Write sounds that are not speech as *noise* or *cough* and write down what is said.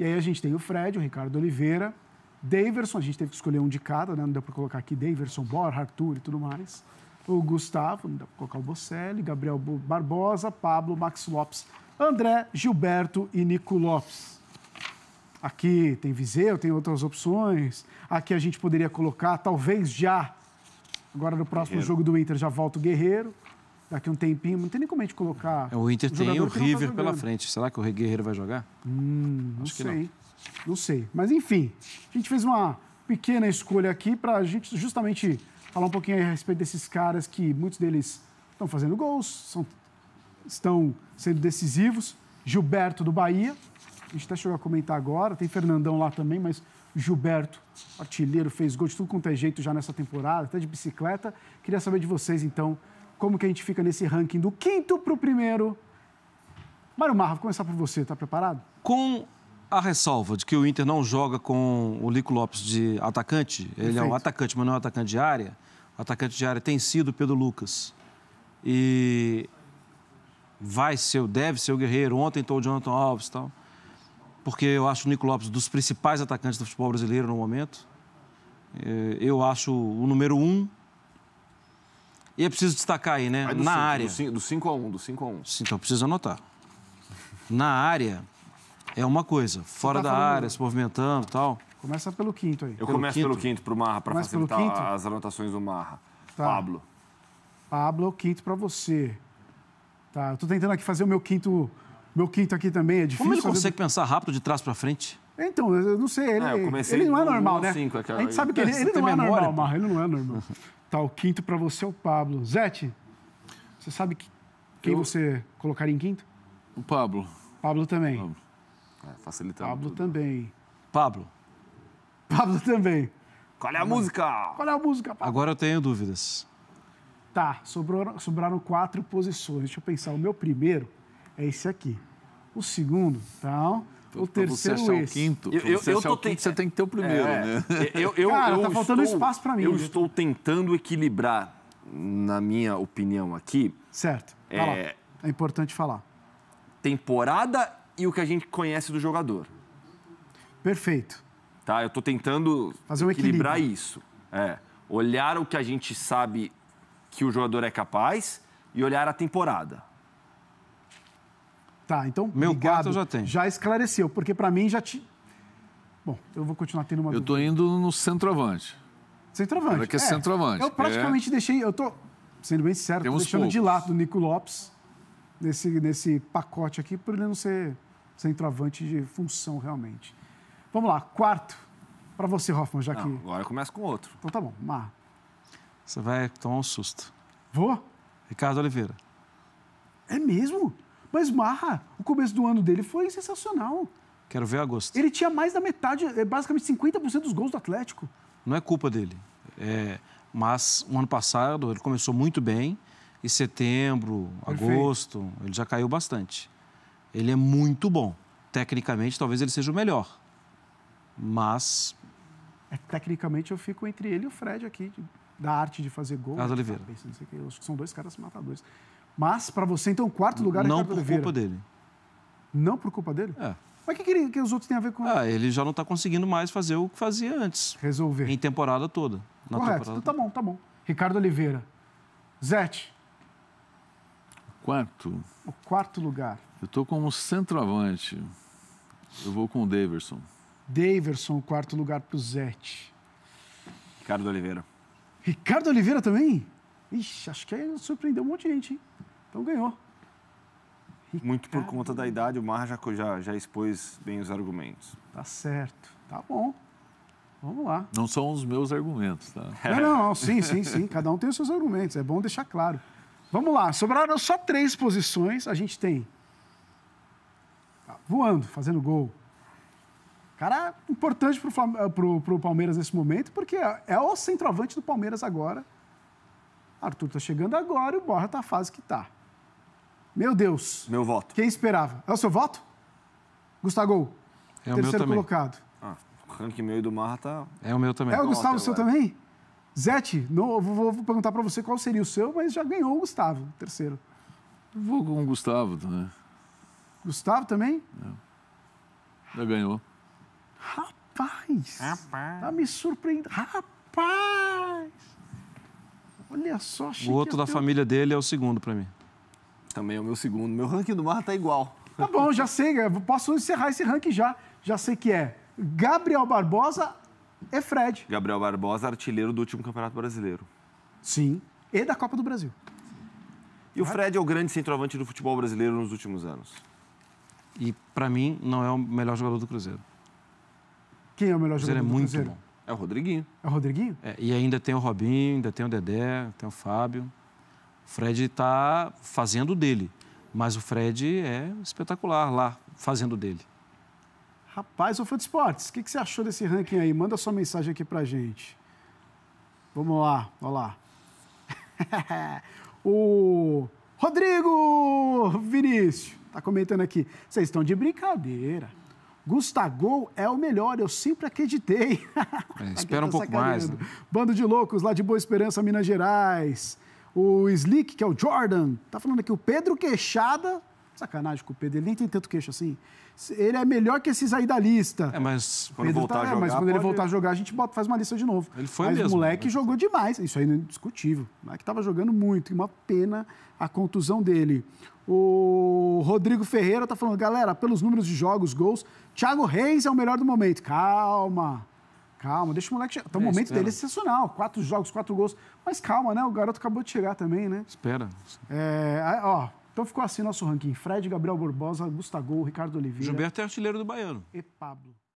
E aí a gente tem o Fred, o Ricardo Oliveira, Daverson, a gente teve que escolher um de cada, né? não deu para colocar aqui Daverson, Bor, Arthur e tudo mais. O Gustavo, não deu para colocar o Bocelli, Gabriel Barbosa, Pablo, Max Lopes, André, Gilberto e Nico Lopes. Aqui tem Viseu, tem outras opções. Aqui a gente poderia colocar, talvez já, agora no próximo Guerreiro. jogo do Inter já volta o Guerreiro daqui a um tempinho. Não tem nem como a gente colocar. É, o Inter um tem o River tá pela frente. Será que o Guerreiro vai jogar? Hum, não Acho sei. Não. não. sei. Mas, enfim, a gente fez uma pequena escolha aqui para a gente justamente falar um pouquinho a respeito desses caras que muitos deles estão fazendo gols, são, estão sendo decisivos. Gilberto do Bahia, a gente até chegou a comentar agora, tem Fernandão lá também, mas Gilberto, artilheiro, fez gol de tudo quanto é jeito já nessa temporada, até de bicicleta. Queria saber de vocês, então, como que a gente fica nesse ranking do quinto para o primeiro. Mário Marra, vou começar por você, está preparado? Com a ressalva de que o Inter não joga com o Lico Lopes de atacante, Perfeito. ele é um atacante, mas não é um atacante de área. O atacante de área tem sido Pedro Lucas. E vai ser, deve ser o Guerreiro. Ontem estou o Jonathan Alves e tal. Porque eu acho o Nico Lopes dos principais atacantes do futebol brasileiro no momento. É, eu acho o número um e é preciso destacar aí, né? Na cinco, área. Do 5 a 1, um, do 5 a 1. Um. Então, preciso anotar. Na área é uma coisa. Fora tá da área, se movimentando e tal. Começa pelo quinto aí. Eu pelo começo quinto. pelo quinto para o Marra, para facilitar as anotações do Marra. Tá. Pablo. Pablo, quinto para você. Tá, eu tô tentando aqui fazer o meu quinto, meu quinto aqui também, é difícil. Como ele consegue pensar rápido de trás para frente? Então, eu não sei, ele, é, ele não é normal, né? Cinco, aquela... A gente sabe que ele, ele não é memória, normal, Marra, ele não é normal. Tá, o quinto para você é o Pablo. Zete, você sabe que, quem eu... você colocaria em quinto? O Pablo. Pablo também. Pablo. É, facilitando. Pablo tudo. também. Pablo. Pablo também. Qual é a Não. música? Qual é a música, Pablo? Agora eu tenho dúvidas. Tá, sobraram, sobraram quatro posições. Deixa eu pensar. O meu primeiro é esse aqui. O segundo, então. Tá? o terceiro você achar o quinto. Eu, eu, você, eu tô o quinto, te... você tem que ter o primeiro, é. né? Eu, eu, Cara, tá eu tá faltando estou, espaço para mim. Eu né? estou tentando equilibrar, na minha opinião aqui. Certo. É, é importante falar. Temporada e o que a gente conhece do jogador. Perfeito. Tá, eu estou tentando Fazer um equilibrar equilíbrio. isso. É, olhar o que a gente sabe que o jogador é capaz e olhar a temporada. Tá, então. Meu ligado, quarto já Já esclareceu, porque para mim já te. Bom, eu vou continuar tendo uma. Eu dúvida. tô indo no centroavante. Centroavante. Era que é, é centroavante. Eu é. praticamente é... deixei. Eu tô, sendo bem certo tô deixando poucos. de lado o Nico Lopes nesse, nesse pacote aqui, por ele não ser centroavante de função realmente. Vamos lá, quarto. Para você, Hoffman, já não, que. Agora começa com outro. Então tá bom, Mar. Você vai tomar um susto. Vou? Ricardo Oliveira. É mesmo? Mas Marra, o começo do ano dele foi sensacional. Quero ver agosto. Ele tinha mais da metade, é, basicamente 50% dos gols do Atlético. Não é culpa dele. É, mas o ano passado ele começou muito bem e setembro, Perfeito. agosto, ele já caiu bastante. Ele é muito bom. Tecnicamente, talvez ele seja o melhor. Mas. É, tecnicamente, eu fico entre ele e o Fred aqui, da arte de fazer gol. Carlos Oliveira. eu acho que são dois caras matadores. Mas, para você, então, o quarto lugar é Não Ricardo por Oliveira. culpa dele. Não por culpa dele? É. Mas o que, que, que os outros têm a ver com ele? Ah, ele já não está conseguindo mais fazer o que fazia antes. Resolver. Em temporada toda. Correto. Temporada então, tá bom, tá bom. Ricardo Oliveira. Zete. Quarto. O quarto lugar. Eu estou como centroavante. Eu vou com o Daverson. Daverson, o quarto lugar para o Zete. Ricardo Oliveira. Ricardo Oliveira também? Ixi, acho que aí surpreendeu um monte de gente, hein? Então ganhou. Ricardo. Muito por conta da idade, o Marra já, já, expôs bem os argumentos. Tá certo, tá bom. Vamos lá. Não são os meus argumentos, tá? *laughs* Não, não, não, sim, sim, sim. Cada um tem os seus argumentos, é bom deixar claro. Vamos lá, sobraram só três posições. A gente tem. Tá voando, fazendo gol. Cara importante pro, Flam... Eh, pro, pro Palmeiras nesse momento, porque é, é o centroavante do Palmeiras agora. Arthur tá chegando agora e o Borra tá na fase que tá. Meu Deus. Meu voto. Quem esperava? É o seu voto? Gustavo, é o meu também. colocado. Ah, o ranking meu e do Marra tá... É o meu também. É o Gustavo, o seu também? Zete, vou, vou perguntar para você qual seria o seu, mas já ganhou o Gustavo, terceiro. Vou com o Gustavo também. Gustavo também? É. Já ganhou. Rapaz! Rapaz! Tá me surpreendendo. Rapaz! Olha só, O outro da família dele é o segundo para mim. Também é o meu segundo. Meu ranking do Marra tá igual. Tá bom, já sei. Posso encerrar esse ranking já. Já sei que é Gabriel Barbosa e Fred. Gabriel Barbosa, artilheiro do último Campeonato Brasileiro. Sim. E da Copa do Brasil. E o Fred é o grande centroavante do futebol brasileiro nos últimos anos. E, para mim, não é o melhor jogador do Cruzeiro. Quem é o melhor Cruzeiro é jogador é do muito Cruzeiro? Bom. É o Rodriguinho. É o Rodriguinho? É, e ainda tem o Robinho, ainda tem o Dedé, tem o Fábio. Fred está fazendo dele, mas o Fred é espetacular lá, fazendo dele. Rapaz, o Fute Esportes, o que, que, você achou desse ranking aí? Manda sua mensagem aqui para gente. Vamos lá, vamos lá. *laughs* o Rodrigo Vinícius está comentando aqui. Vocês estão de brincadeira. Gustagol é o melhor, eu sempre acreditei. *laughs* É, espera um pouco tá mais. Né? Bando de loucos lá de Boa Esperança, Minas Gerais. O Slick, que é o Jordan, tá falando aqui, o Pedro Queixada. Sacanagem com o Pedro, ele nem tem tanto queixo assim. Ele é melhor que esses aí da lista. É, mas quando Pedro tá, voltar tá, a jogar. É, mas quando pode... ele voltar a jogar, a gente bota, faz uma lista de novo. Ele foi mas mesmo. O moleque né? jogou demais. Isso aí não é indiscutível. O moleque tava jogando muito. E uma pena a contusão dele. O Rodrigo Ferreira tá falando, galera, pelos números de jogos, gols, Thiago Reis é o melhor do momento. Calma. Calma, deixa o moleque chegar. Então, é, o momento espera. dele é sensacional. Quatro jogos, quatro gols. Mas calma, né? O garoto acabou de chegar também, né? Espera. É, ó, então ficou assim nosso ranking. Fred, Gabriel Borbosa, Gustavo, Ricardo Oliveira. Gilberto é artilheiro do Baiano. E Pablo.